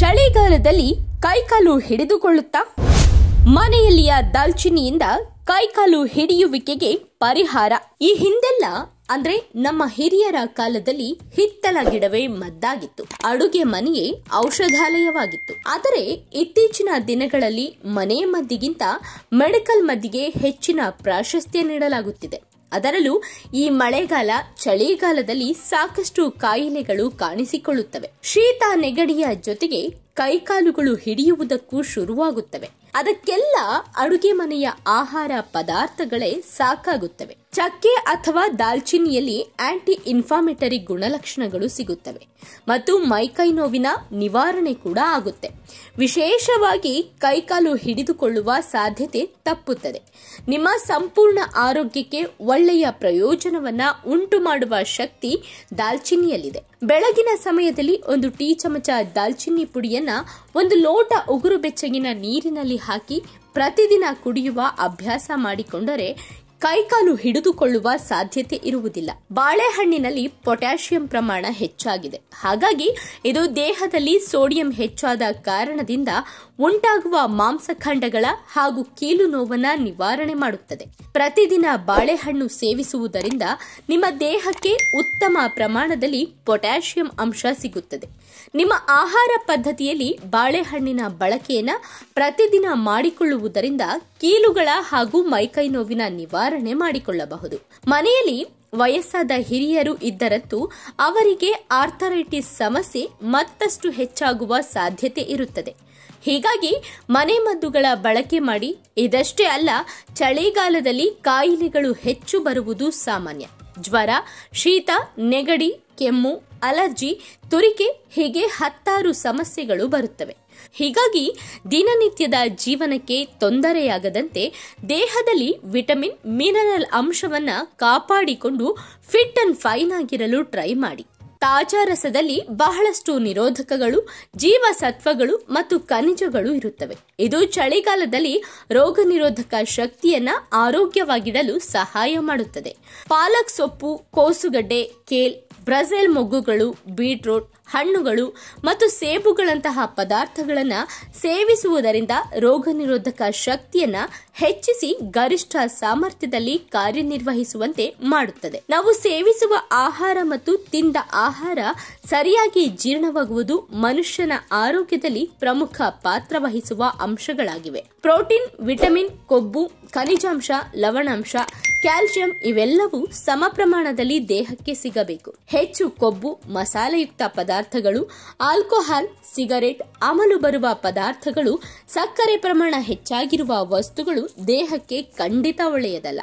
ಚಳಿಗಾಲದಲ್ಲಿ ಕೈಕಾಲು ಹಿಡಿದುಕೊಳ್ಳುತ್ತಾ ಮನೆಯಲ್ಲಿಯ ದಾಲ್ಚಿನ್ನಿಯಿಂದ ಕೈಕಾಲು ಹಿಡಿಯುವಿಕೆಗೆ ಪರಿಹಾರ ಈ ಹಿಂದೆಲ್ಲ ಅಂದ್ರೆ ನಮ್ಮ ಹಿರಿಯರ ಕಾಲದಲ್ಲಿ ಹಿತ್ತಲ ಗಿಡವೇ ಮದ್ದಾಗಿತ್ತು ಅಡುಗೆ ಮನೆಯೇ ಔಷಧಾಲಯವಾಗಿತ್ತು ಆದರೆ ಇತ್ತೀಚಿನ ದಿನಗಳಲ್ಲಿ ಮನೆಯ ಮದ್ದಿಗಿಂತ ಮೆಡಿಕಲ್ ಮದ್ದಿಗೆ ಹೆಚ್ಚಿನ ಪ್ರಾಶಸ್ತ್ಯ ನೀಡಲಾಗುತ್ತಿದೆ ಅದರಲ್ಲೂ ಈ ಮಳೆಗಾಲ ಚಳಿಗಾಲದಲ್ಲಿ ಸಾಕಷ್ಟು ಕಾಯಿಲೆಗಳು ಕಾಣಿಸಿಕೊಳ್ಳುತ್ತವೆ ಶೀತ ನೆಗಡಿಯ ಜೊತೆಗೆ ಕೈಕಾಲುಗಳು ಹಿಡಿಯುವುದಕ್ಕೂ ಶುರುವಾಗುತ್ತವೆ ಅದಕ್ಕೆಲ್ಲ ಅಡುಗೆ ಮನೆಯ ಆಹಾರ ಪದಾರ್ಥಗಳೇ ಸಾಕಾಗುತ್ತವೆ ಚಕ್ಕೆ ಅಥವಾ ದಾಲ್ಚಿನ್ನಿಯಲ್ಲಿ ಆಂಟಿ ಇನ್ಫಾಮೆಟರಿ ಗುಣಲಕ್ಷಣಗಳು ಸಿಗುತ್ತವೆ ಮತ್ತು ಮೈಕೈ ನೋವಿನ ನಿವಾರಣೆ ಕೂಡ ಆಗುತ್ತೆ ವಿಶೇಷವಾಗಿ ಕೈಕಾಲು ಹಿಡಿದುಕೊಳ್ಳುವ ಸಾಧ್ಯತೆ ತಪ್ಪುತ್ತದೆ ನಿಮ್ಮ ಸಂಪೂರ್ಣ ಆರೋಗ್ಯಕ್ಕೆ ಒಳ್ಳೆಯ ಪ್ರಯೋಜನವನ್ನ ಉಂಟು ಮಾಡುವ ಶಕ್ತಿ ದಾಲ್ಚಿನ್ನಿಯಲ್ಲಿದೆ ಬೆಳಗಿನ ಸಮಯದಲ್ಲಿ ಒಂದು ಟೀ ಚಮಚ ದಾಲ್ಚಿನ್ನಿ ಪುಡಿಯನ್ನು ಒಂದು ಲೋಟ ಉಗುರು ಬೆಚ್ಚಗಿನ ನೀರಿನಲ್ಲಿ ಹಾಕಿ ಪ್ರತಿದಿನ ಕುಡಿಯುವ ಅಭ್ಯಾಸ ಮಾಡಿಕೊಂಡರೆ ಕೈಕಾಲು ಹಿಡಿದುಕೊಳ್ಳುವ ಸಾಧ್ಯತೆ ಇರುವುದಿಲ್ಲ ಬಾಳೆಹಣ್ಣಿನಲ್ಲಿ ಪೊಟ್ಯಾಷಿಯಂ ಪ್ರಮಾಣ ಹೆಚ್ಚಾಗಿದೆ ಹಾಗಾಗಿ ಇದು ದೇಹದಲ್ಲಿ ಸೋಡಿಯಂ ಹೆಚ್ಚಾದ ಕಾರಣದಿಂದ ಉಂಟಾಗುವ ಮಾಂಸಖಂಡಗಳ ಹಾಗೂ ಕೀಲು ನೋವನ್ನು ನಿವಾರಣೆ ಮಾಡುತ್ತದೆ ಪ್ರತಿದಿನ ಬಾಳೆಹಣ್ಣು ಸೇವಿಸುವುದರಿಂದ ನಿಮ್ಮ ದೇಹಕ್ಕೆ ಉತ್ತಮ ಪ್ರಮಾಣದಲ್ಲಿ ಪೊಟ್ಯಾಷಿಯಂ ಅಂಶ ಸಿಗುತ್ತದೆ ನಿಮ್ಮ ಆಹಾರ ಪದ್ಧತಿಯಲ್ಲಿ ಬಾಳೆಹಣ್ಣಿನ ಬಳಕೆಯನ್ನು ಪ್ರತಿದಿನ ಮಾಡಿಕೊಳ್ಳುವುದರಿಂದ ಕೀಲುಗಳ ಹಾಗೂ ಮೈಕೈ ನೋವಿನ ನಿವಾರಣೆ ಮಾಡಿಕೊಳ್ಳಬಹುದು ಮನೆಯಲ್ಲಿ ವಯಸ್ಸಾದ ಹಿರಿಯರು ಇದ್ದರಂತೂ ಅವರಿಗೆ ಆರ್ಥರೈಟಿಸ್ ಸಮಸ್ಯೆ ಮತ್ತಷ್ಟು ಹೆಚ್ಚಾಗುವ ಸಾಧ್ಯತೆ ಇರುತ್ತದೆ ಹೀಗಾಗಿ ಮನೆಮದ್ದುಗಳ ಬಳಕೆ ಮಾಡಿ ಇದಷ್ಟೇ ಅಲ್ಲ ಚಳಿಗಾಲದಲ್ಲಿ ಕಾಯಿಲೆಗಳು ಹೆಚ್ಚು ಬರುವುದು ಸಾಮಾನ್ಯ ಜ್ವರ ಶೀತ ನೆಗಡಿ ಕೆಮ್ಮು ಅಲರ್ಜಿ ತುರಿಕೆ ಹೀಗೆ ಹತ್ತಾರು ಸಮಸ್ಯೆಗಳು ಬರುತ್ತವೆ ಹೀಗಾಗಿ ದಿನನಿತ್ಯದ ಜೀವನಕ್ಕೆ ತೊಂದರೆಯಾಗದಂತೆ ದೇಹದಲ್ಲಿ ವಿಟಮಿನ್ ಮಿನರಲ್ ಅಂಶವನ್ನು ಕಾಪಾಡಿಕೊಂಡು ಫಿಟ್ ಅಂಡ್ ಫೈನ್ ಆಗಿರಲು ಟ್ರೈ ಮಾಡಿ ತಾಜಾ ರಸದಲ್ಲಿ ಬಹಳಷ್ಟು ನಿರೋಧಕಗಳು ಜೀವಸತ್ವಗಳು ಮತ್ತು ಖನಿಜಗಳು ಇರುತ್ತವೆ ಇದು ಚಳಿಗಾಲದಲ್ಲಿ ರೋಗ ನಿರೋಧಕ ಶಕ್ತಿಯನ್ನ ಆರೋಗ್ಯವಾಗಿಡಲು ಸಹಾಯ ಮಾಡುತ್ತದೆ ಪಾಲಕ್ ಸೊಪ್ಪು ಕೋಸುಗಡ್ಡೆ ಕೇಲ್ ಬ್ರಜೆಲ್ ಮೊಗ್ಗುಗಳು ಬೀಟ್ರೋಟ್ ಹಣ್ಣುಗಳು ಮತ್ತು ಸೇಬುಗಳಂತಹ ಪದಾರ್ಥಗಳನ್ನು ಸೇವಿಸುವುದರಿಂದ ರೋಗನಿರೋಧಕ ಶಕ್ತಿಯನ್ನು ಹೆಚ್ಚಿಸಿ ಗರಿಷ್ಠ ಸಾಮರ್ಥ್ಯದಲ್ಲಿ ಕಾರ್ಯನಿರ್ವಹಿಸುವಂತೆ ಮಾಡುತ್ತದೆ ನಾವು ಸೇವಿಸುವ ಆಹಾರ ಮತ್ತು ತಿಂದ ಆಹಾರ ಸರಿಯಾಗಿ ಜೀರ್ಣವಾಗುವುದು ಮನುಷ್ಯನ ಆರೋಗ್ಯದಲ್ಲಿ ಪ್ರಮುಖ ಪಾತ್ರ ವಹಿಸುವ ಅಂಶಗಳಾಗಿವೆ ಪ್ರೋಟೀನ್ ವಿಟಮಿನ್ ಕೊಬ್ಬು ಖನಿಜಾಂಶ ಲವಣಾಂಶ ಕ್ಯಾಲ್ಸಿಯಂ ಇವೆಲ್ಲವೂ ಸಮ ಪ್ರಮಾಣದಲ್ಲಿ ದೇಹಕ್ಕೆ ಸಿಗಬೇಕು ಹೆಚ್ಚು ಕೊಬ್ಬು ಮಸಾಲೆಯುಕ್ತ ಪದಾರ್ಥ ಪದಾರ್ಥಗಳು ಆಲ್ಕೋಹಾಲ್ ಸಿಗರೆಟ್ ಅಮಲು ಬರುವ ಪದಾರ್ಥಗಳು ಸಕ್ಕರೆ ಪ್ರಮಾಣ ಹೆಚ್ಚಾಗಿರುವ ವಸ್ತುಗಳು ದೇಹಕ್ಕೆ ಖಂಡಿತ ಒಳ್ಳೆಯದಲ್ಲ